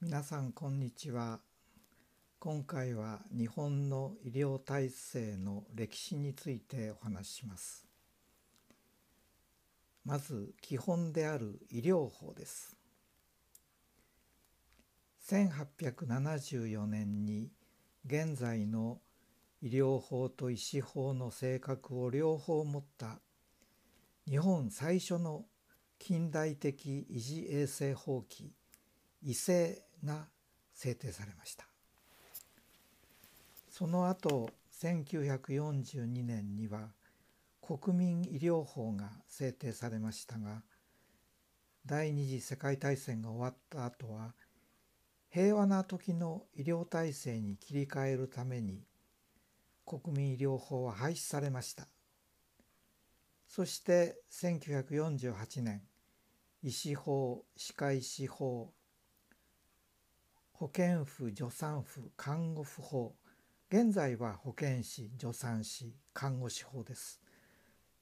皆さんこんにちは今回は日本の医療体制の歴史についてお話ししますまず基本である医療法です1874年に現在の医療法と医師法の性格を両方持った日本最初の近代的維持衛生法規医政が制定されましたその後1942年には国民医療法が制定されましたが第二次世界大戦が終わった後は平和な時の医療体制に切り替えるために国民医療法は廃止されましたそして1948年医師法歯科医師法保健婦助産婦看護婦法現在は保健師助産師看護師法です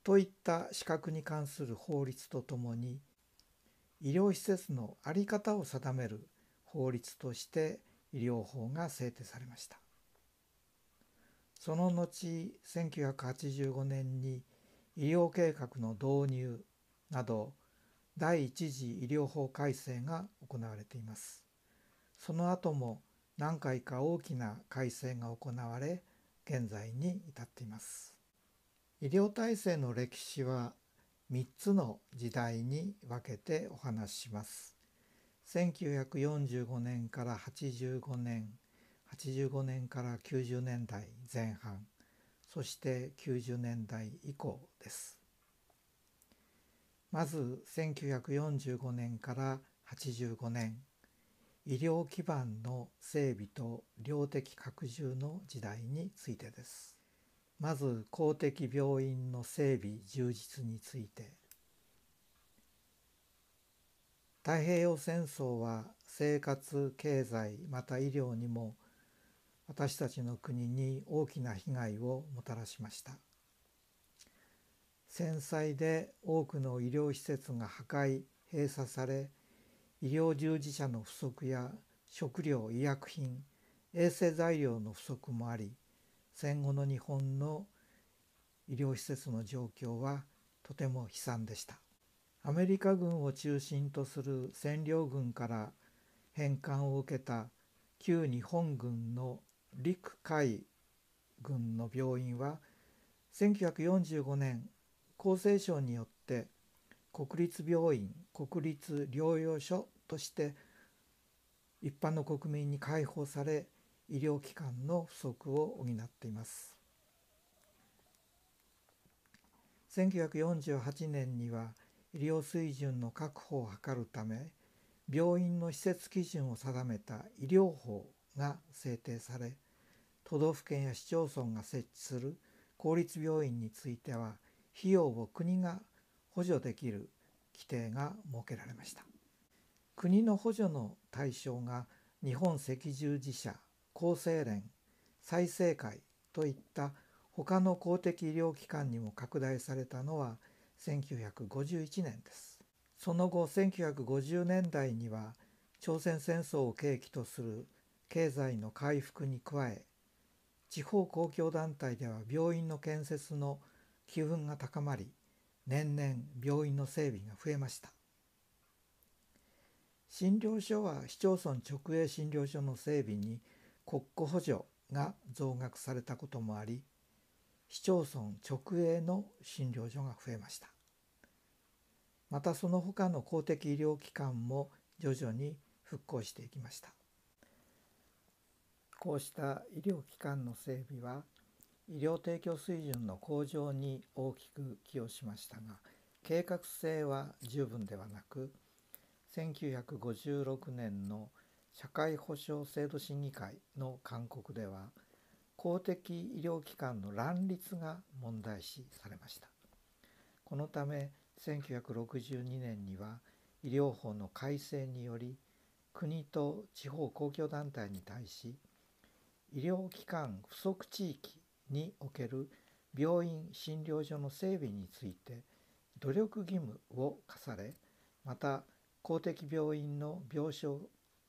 といった資格に関する法律とともに医療施設の在り方を定める法律として医療法が制定されましたその後1985年に医療計画の導入など第1次医療法改正が行われていますその後も何回か大きな改正が行われ現在に至っています医療体制の歴史は3つの時代に分けてお話しします1945年から85年85年から90年代前半そして90年代以降ですまず1945年から85年医療基盤の整備と量的拡充の時代についてです。まず公的病院の整備充実について太平洋戦争は生活経済また医療にも私たちの国に大きな被害をもたらしました戦災で多くの医療施設が破壊閉鎖され医療従事者の不足や食料医薬品衛生材料の不足もあり戦後の日本の医療施設の状況はとても悲惨でしたアメリカ軍を中心とする占領軍から返還を受けた旧日本軍の陸海軍の病院は1945年厚生省によって国立病院国立療養所として一般の国民に開放され医療機関の不足を補っています1948年には医療水準の確保を図るため病院の施設基準を定めた医療法が制定され都道府県や市町村が設置する公立病院については費用を国が補助できる規定が設けられました国の補助の対象が日本赤十字社厚生連再生会といった他の公的医療機関にも拡大されたのは1951年ですその後1950年代には朝鮮戦争を契機とする経済の回復に加え地方公共団体では病院の建設の機運が高まり年々病院の整備が増えました診療所は市町村直営診療所の整備に国庫補助が増額されたこともあり市町村直営の診療所が増えましたまたその他の公的医療機関も徐々に復興していきましたこうした医療機関の整備は医療提供水準の向上に大きく寄与しましたが計画性は十分ではなく1956年の社会保障制度審議会の勧告では公的医療機関の乱立が問題視されましたこのため1962年には医療法の改正により国と地方公共団体に対し医療機関不足地域における病院診療所の整備について努力義務を課されまた公的病院の病床規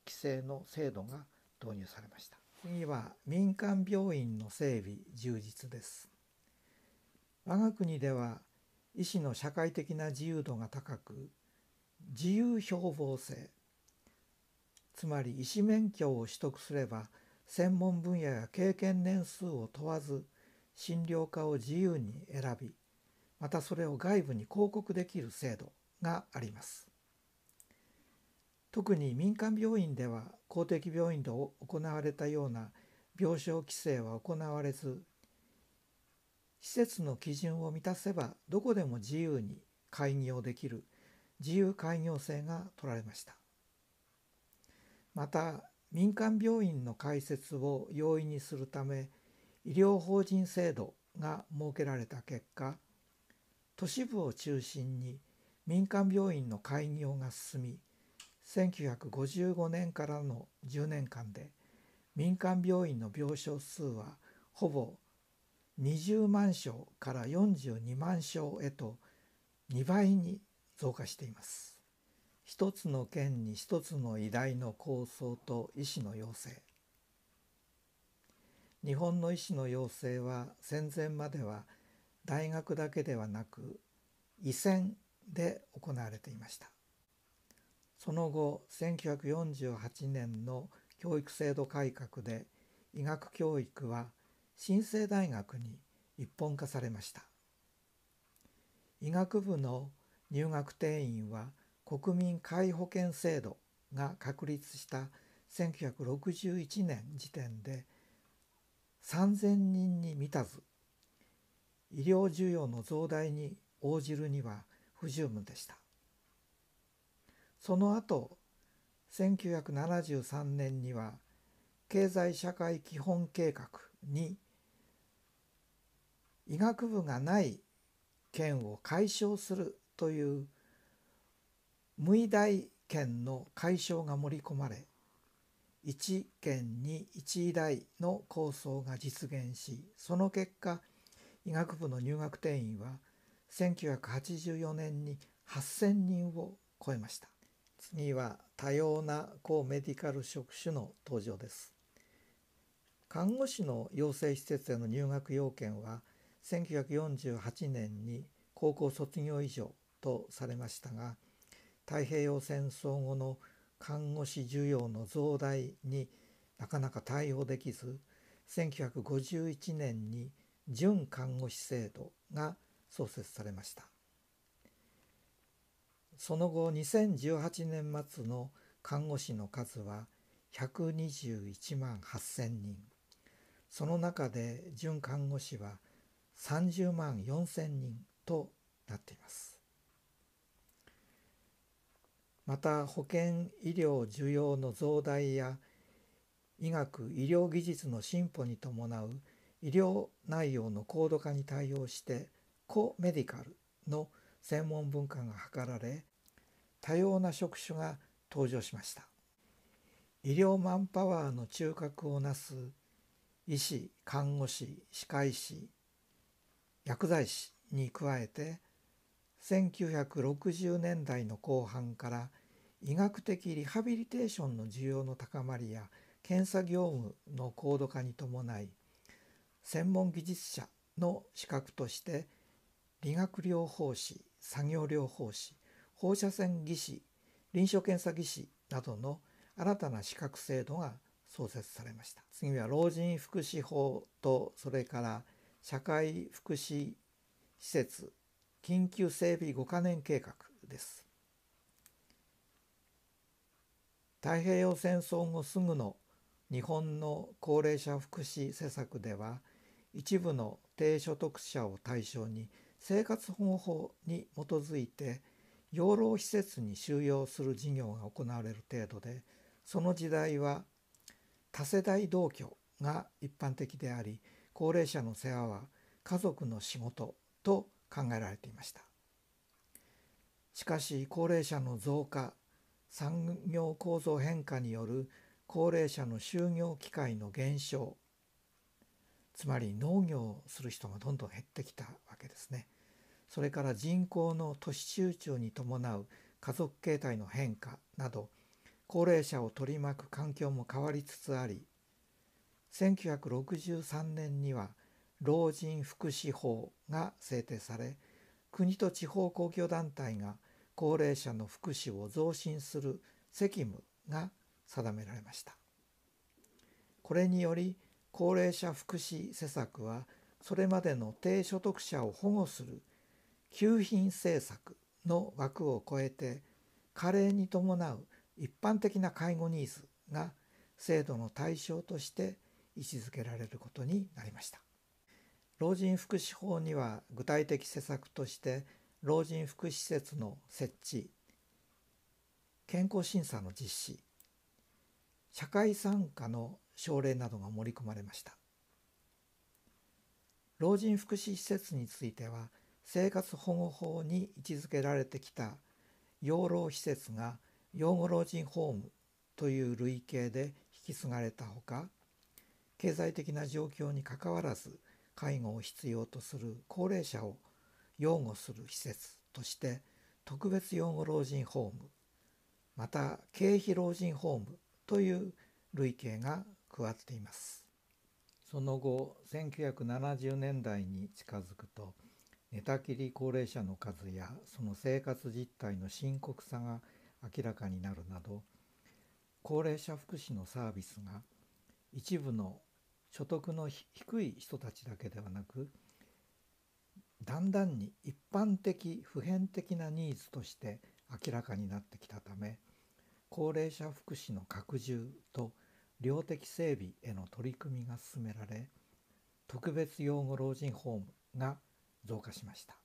制の制度が導入されました次は民間病院の整備充実です我が国では医師の社会的な自由度が高く自由標榜制つまり医師免許を取得すれば専門分野や経験年数を問わず診療科を自由に選びまたそれを外部に広告できる制度があります特に民間病院では公的病院で行われたような病床規制は行われず施設の基準を満たせばどこでも自由に開業できる自由開業制が取られましたまた民間病院の開設を容易にするため医療法人制度が設けられた結果都市部を中心に民間病院の開業が進み1955年からの10年間で民間病院の病床数はほぼ20万床から42万床へと2倍に増加しています。一つの県に一つの偉大の構想と医師の要請日本の医師の要請は戦前までは大学だけではなく医専で行われていましたその後1948年の教育制度改革で医学教育は新生大学に一本化されました医学部の入学定員は国民皆保険制度が確立した1961年時点で3,000人に満たず医療需要の増大に応じるには不十分でしたその後1973年には経済社会基本計画に医学部がない県を解消するという無大権の解消が盛り込まれ一県に一医大の構想が実現しその結果医学部の入学定員は1984年に8,000人を超えました次は多様な高メディカル職種の登場です看護師の養成施設への入学要件は1948年に高校卒業以上とされましたが太平洋戦争後の看護師需要の増大になかなか対応できず1951年に準看護師制度が創設されましたその後2018年末の看護師の数は121万8,000人その中で準看護師は30万4,000人となっていますまた保健医療需要の増大や医学医療技術の進歩に伴う医療内容の高度化に対応してコメディカルの専門文化が図られ多様な職種が登場しました医療マンパワーの中核をなす医師看護師歯科医師薬剤師に加えて1960年代の後半から医学的リハビリテーションの需要の高まりや検査業務の高度化に伴い専門技術者の資格として理学療法士作業療法士放射線技師臨床検査技師などの新たな資格制度が創設されました次は老人福祉法とそれから社会福祉施設緊急整備5カ年計画です太平洋戦争後すぐの日本の高齢者福祉施策では一部の低所得者を対象に生活保護法に基づいて養老施設に収容する事業が行われる程度でその時代は多世代同居が一般的であり高齢者の世話は家族の仕事と考えられていましたしかし高齢者の増加産業構造変化による高齢者の就業機会の減少つまり農業をする人がどんどん減ってきたわけですね。それから人口の都市集中に伴う家族形態の変化など高齢者を取り巻く環境も変わりつつあり1963年には老人福祉法が制定され国と地方公共団体が高齢者の福祉を増進する責務が定められましたこれにより高齢者福祉施策はそれまでの低所得者を保護する給品政策の枠を超えて加齢に伴う一般的な介護ニーズが制度の対象として位置づけられることになりました老人福祉法には具体的施策として老人福祉施設の設置健康審査の実施社会参加の奨励などが盛り込まれました老人福祉施設については生活保護法に位置づけられてきた養老施設が養護老人ホームという類型で引き継がれたほか経済的な状況にかかわらず介護を必要とする高齢者を擁護する施設として特別養護老人ホームまた経費老人ホームという類型が加わっていますその後1970年代に近づくと寝たきり高齢者の数やその生活実態の深刻さが明らかになるなど高齢者福祉のサービスが一部の所得の低い人たちだけではなくだんだんに一般的普遍的なニーズとして明らかになってきたため高齢者福祉の拡充と量的整備への取り組みが進められ特別養護老人ホームが増加しました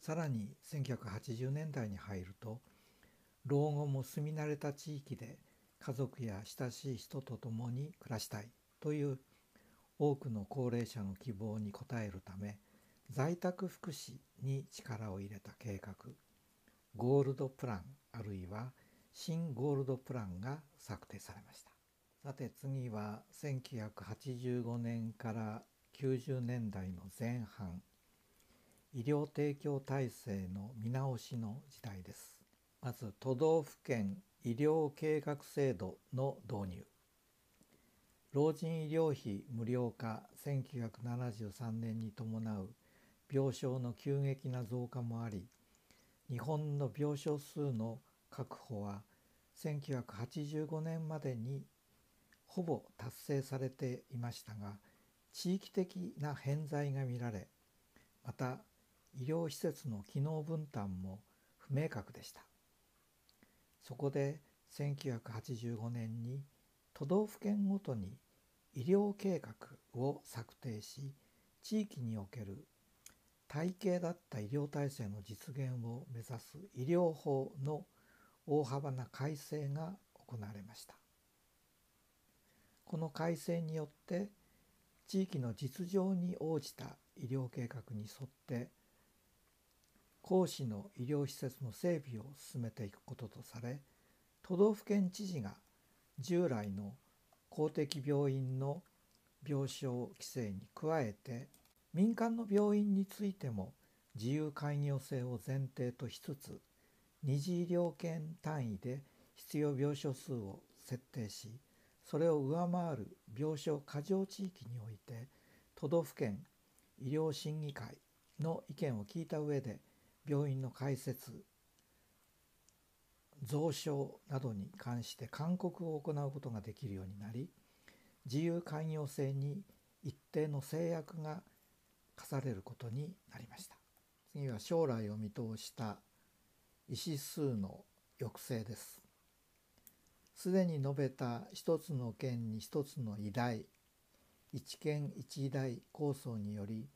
さらに1980年代に入ると老後も住み慣れた地域で家族や親しい人と共に暮らしたいという多くの高齢者の希望に応えるため在宅福祉に力を入れた計画ゴールドプランあるいは新ゴールドプランが策定されましたさて次は1985年から90年代の前半医療提供体制の見直しの時代ですまず都道府県医療計画制度の導入老人医療費無料化1973年に伴う病床の急激な増加もあり日本の病床数の確保は1985年までにほぼ達成されていましたが地域的な偏在が見られまた医療施設の機能分担も不明確でしたそこで1985年に都道府県ごとに医療計画を策定し地域における体系だった医療体制の実現を目指す医療法の大幅な改正が行われましたこの改正によって地域の実情に応じた医療計画に沿って公私の医療施設の整備を進めていくこととされ都道府県知事が従来の公的病院の病床規制に加えて民間の病院についても自由開業制を前提としつつ二次医療圏単位で必要病床数を設定しそれを上回る病床過剰地域において都道府県医療審議会の意見を聞いた上で病院の開設増床などに関して勧告を行うことができるようになり自由開業制に一定の制約が課されることになりました次は将来を見通した医師数の抑制ですすでに述べた一つの県に一つの医大一県一医大構想により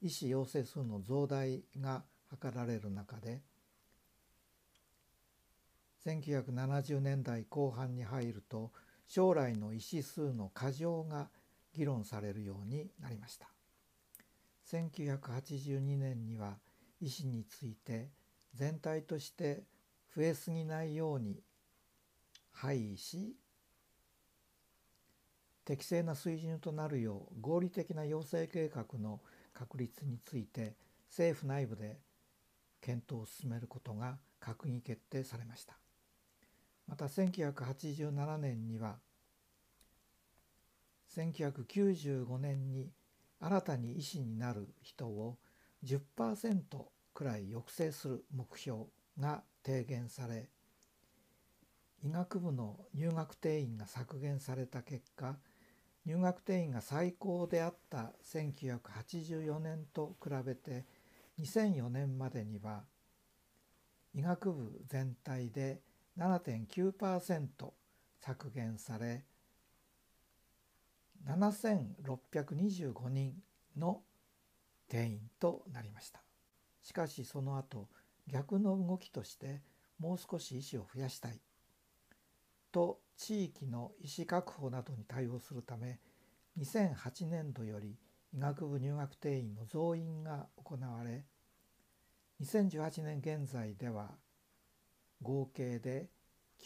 医師要請数の増大が図られる中で1970年代後半に入ると将来の医師数の過剰が議論されるようになりました1982年には医師について全体として増えすぎないように配意し適正な水準となるよう合理的な養成計画の確立について政府内部で検討を進めることが閣議決定されましたまた1987年には1995年に新たに医師になる人を10%くらい抑制する目標が提言され医学部の入学定員が削減された結果入学定員が最高であった1984年と比べて2004年までには医学部全体で7.9%削減され7625人の定員となりましたしかしその後逆の動きとしてもう少し医師を増やしたいと地域の医師確保などに対応するため2008年度より医学部入学定員の増員が行われ2018年現在では合計で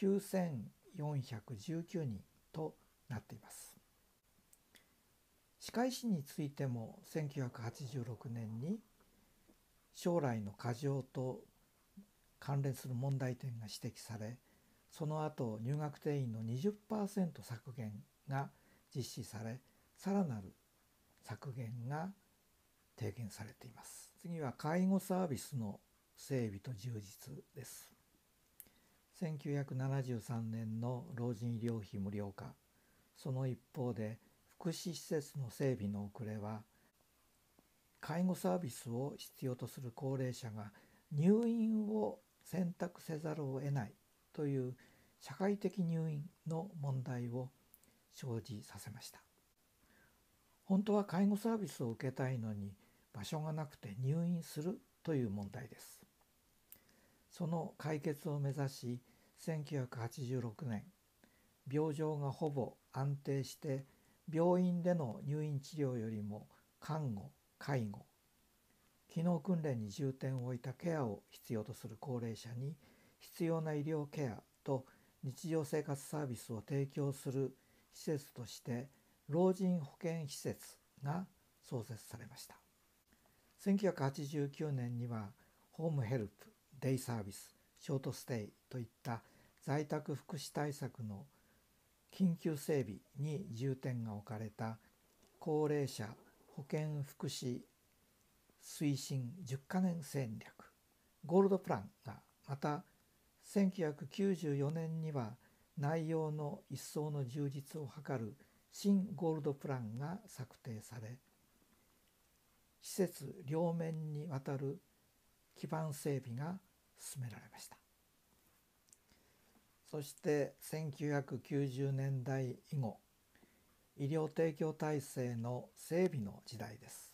9419人となっています。歯科医師についても1986年に将来の過剰と関連する問題点が指摘されその後入学定員の20%削減が実施されさらなる削減が提言されています次は介護サービスの整備と充実です1973年の老人医療費無料化その一方で福祉施設の整備の遅れは介護サービスを必要とする高齢者が入院を選択せざるを得ないという社会的入院の問題を生じさせました本当は介護サービスを受けたいのに場所がなくて入院するという問題ですその解決を目指し1986年病状がほぼ安定して病院での入院治療よりも看護介護機能訓練に重点を置いたケアを必要とする高齢者に必要な医療ケアと日常生活サービスを提供する施設として老人保健施設が創設されました1989年にはホームヘルプデイサービスショートステイといった在宅福祉対策の緊急整備に重点が置かれた高齢者保健福祉推進10カ年戦略ゴールドプランがまた1994年には内容の一層の充実を図る新ゴールドプランが策定され施設両面にわたる基盤整備が進められました。そして1990年代以後医療提供体制の整備の時代です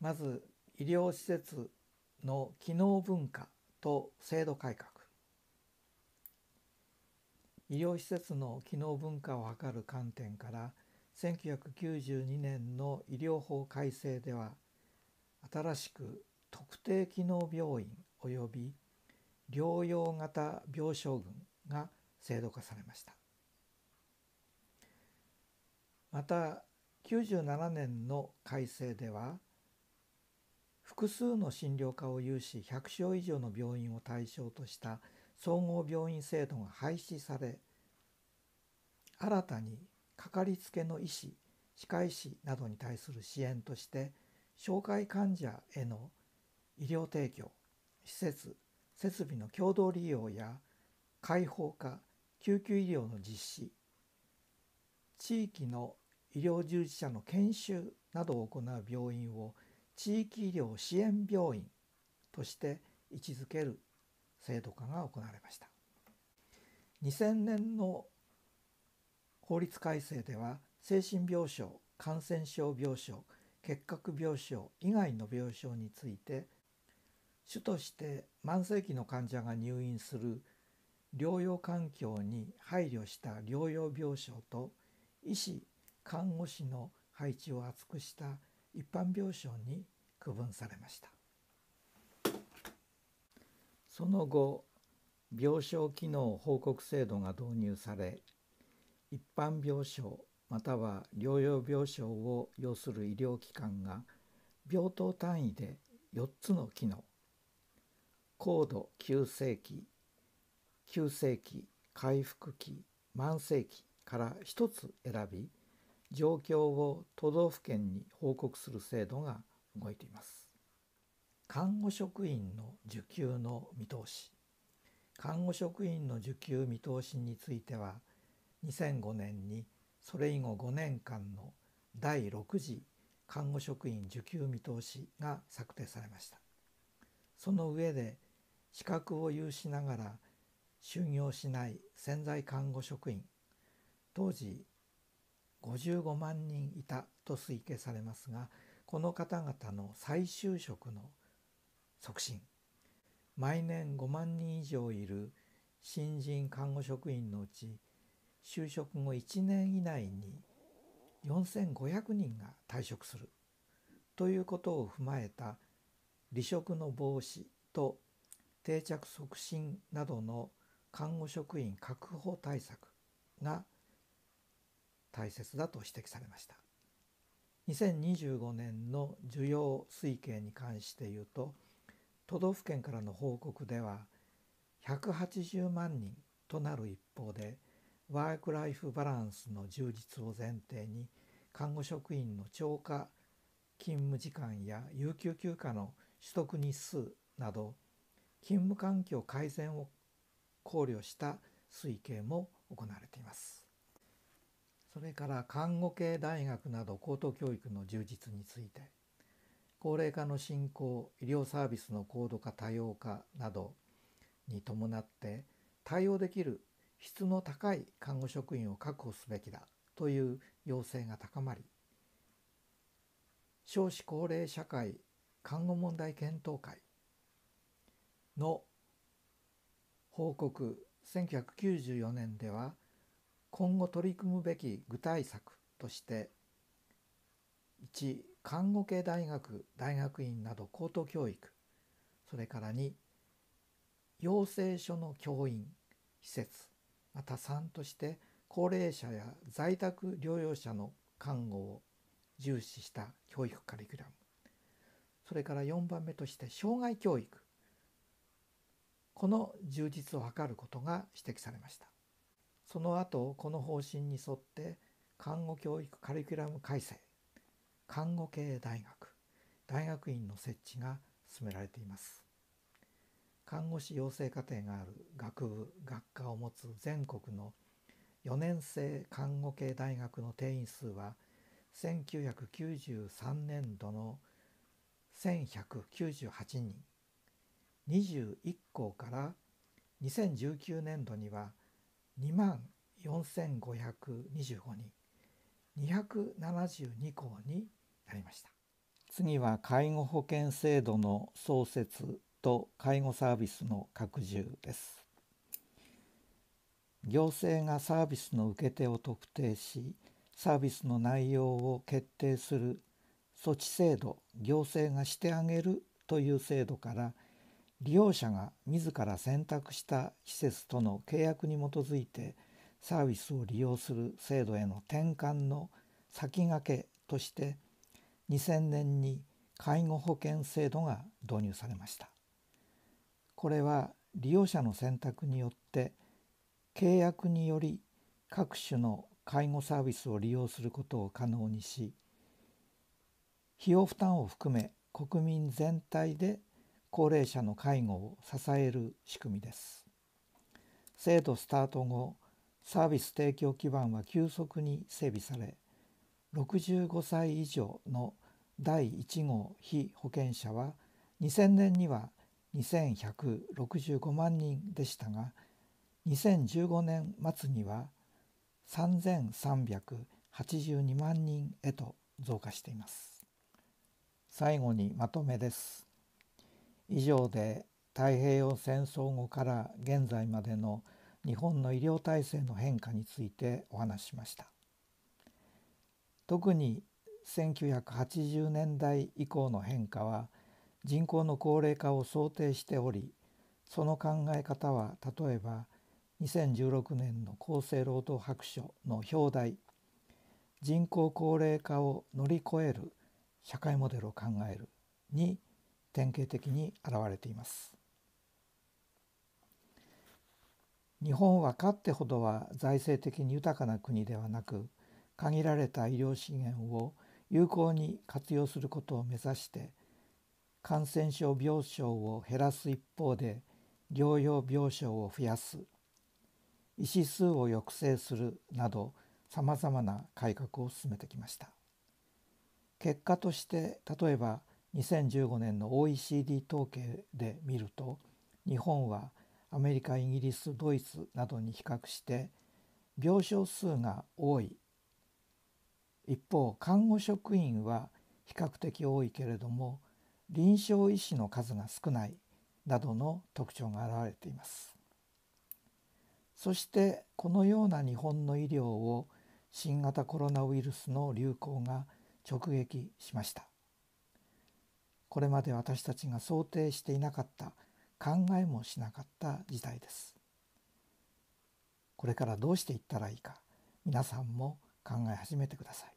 まず医療施設の機能文化と制度改革医療施設の機能文化を図る観点から1992年の医療法改正では新しく特定機能病院及び療養型病床群が制度化されましたまた97年の改正では複数の診療科を有し100床以上の病院を対象とした総合病院制度が廃止され新たにかかりつけの医師歯科医師などに対する支援として障害患者への医療提供施設設備の共同利用や開放化救急医療の実施地域の医療従事者の研修などを行う病院を地域医療支援病院として位置づける制度化が行われました2000年の法律改正では精神病床感染症病床結核病床以外の病床について主として慢性期の患者が入院する療養環境に配慮した療養病床と医師看護師の配置を厚くした一般病床に区分されましたその後病床機能報告制度が導入され一般病床または療養病床を要する医療機関が病棟単位で4つの機能高度9世紀9世紀回復期満世紀から1つ選び状況を都道府県に報告する制度が動いています看護職員の受給の見通し看護職員の受給見通しについては2005年にそれ以後5年間の第6次看護職員受給見通しが策定されましたその上で資格を有しながら就業しない潜在看護職員当時55万人いたと推計されますがこの方々の再就職の促進毎年5万人以上いる新人看護職員のうち就職後1年以内に4,500人が退職するということを踏まえた離職の防止と定着促進などの看護職員確保対策が大切だと指摘されました2025年の需要推計に関して言うと都道府県からの報告では180万人となる一方でワーク・ライフ・バランスの充実を前提に看護職員の超過勤務時間や有給休暇の取得日数など勤務環境改善を考慮した推計も行われていますそれから看護系大学など高等教育の充実について高齢化の進行医療サービスの高度化多様化などに伴って対応できる質の高い看護職員を確保すべきだという要請が高まり少子高齢社会看護問題検討会の報告1994年では今後取り組むべき具体策として1看護系大学大学院など高等教育それから2養成所の教員施設また3として高齢者や在宅療養者の看護を重視した教育カリキュラムそれから4番目として障害教育この充実を図ることが指摘されましたその後この方針に沿って看護教育カリキュラム改正看護系大学大学院の設置が進められています看護師養成課程がある学部学科を持つ全国の4年生看護系大学の定員数は1993年度の1198人21校から2019年度には2万4525人272校になりました次は介護保険制度の創設と介護サービスの拡充です行政がサービスの受け手を特定しサービスの内容を決定する措置制度行政がしてあげるという制度から利用者が自ら選択した施設との契約に基づいてサービスを利用する制度への転換の先駆けとして2000年に介護保険制度が導入されましたこれは利用者の選択によって契約により各種の介護サービスを利用することを可能にし費用負担を含め国民全体で高齢者の介護を支える仕組みです制度スタート後サービス提供基盤は急速に整備され65歳以上の第1号被保険者は2000年には2165万人でしたが2015年末には3382万人へと増加しています。最後にまとめです。以上で太平洋戦争後から現在までの日本の医療体制の変化についてお話ししました特に1980年代以降の変化は人口の高齢化を想定しておりその考え方は例えば2016年の厚生労働白書の表題「人口高齢化を乗り越える社会モデルを考える」に典型的に現れています日本はかってほどは財政的に豊かな国ではなく限られた医療資源を有効に活用することを目指して感染症病床を減らす一方で療養病床を増やす医師数を抑制するなどさまざまな改革を進めてきました結果として例えば2015年の OECD 統計で見ると日本はアメリカイギリスドイツなどに比較して病床数が多い一方看護職員は比較的多いけれども臨床医師の数が少ないなどの特徴が現れていますそしてこのような日本の医療を新型コロナウイルスの流行が直撃しましたこれまで私たちが想定していなかった考えもしなかった時代ですこれからどうしていったらいいか皆さんも考え始めてください